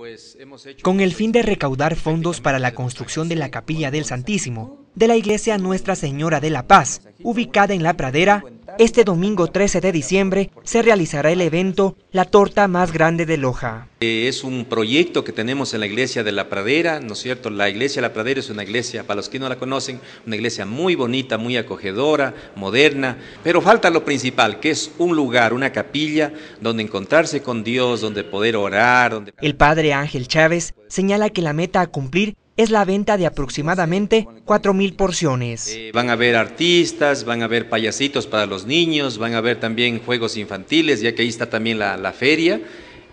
Pues con el pues, fin de recaudar fondos para la construcción de la capilla del Santísimo de la iglesia Nuestra Señora de la Paz, ubicada en la pradera este domingo 13 de diciembre se realizará el evento La Torta Más Grande de Loja. Eh, es un proyecto que tenemos en la iglesia de La Pradera, ¿no es cierto? La iglesia de La Pradera es una iglesia, para los que no la conocen, una iglesia muy bonita, muy acogedora, moderna, pero falta lo principal, que es un lugar, una capilla, donde encontrarse con Dios, donde poder orar. El padre Ángel Chávez señala que la meta a cumplir es la venta de aproximadamente 4.000 porciones. Eh, van a haber artistas, van a haber payasitos para los niños, van a haber también juegos infantiles, ya que ahí está también la, feria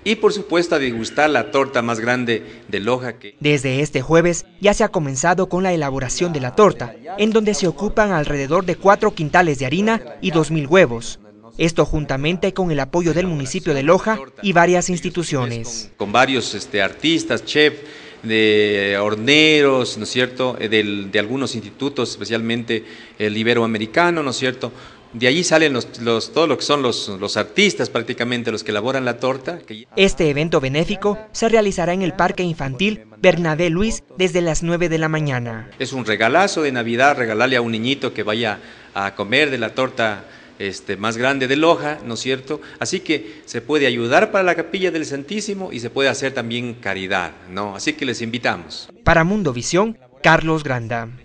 y por supuesto a degustar la torta más grande de Loja. Que... Desde este jueves ya se ha comenzado con la elaboración de la torta, en donde se ocupan alrededor de cuatro quintales de harina y 2.000 huevos. Esto juntamente con el apoyo del municipio de Loja y varias instituciones. Con, varios este, artistas, chef de horneros, ¿no es cierto?, eh, de, algunos institutos, especialmente el iberoamericano, ¿no es cierto? De allí salen los, los, que son los, los artistas prácticamente, los que elaboran la torta. Este evento benéfico se realizará en el Parque Infantil Bernabé Luis desde las 9 de la mañana. Es un regalazo de Navidad, regalarle a un niñito que vaya a comer de la torta este, más grande de Loja, ¿no es cierto? Así que se puede ayudar para la capilla del Santísimo y se puede hacer también caridad, ¿no? Así que les invitamos. Para Mundo Visión, Carlos Granda.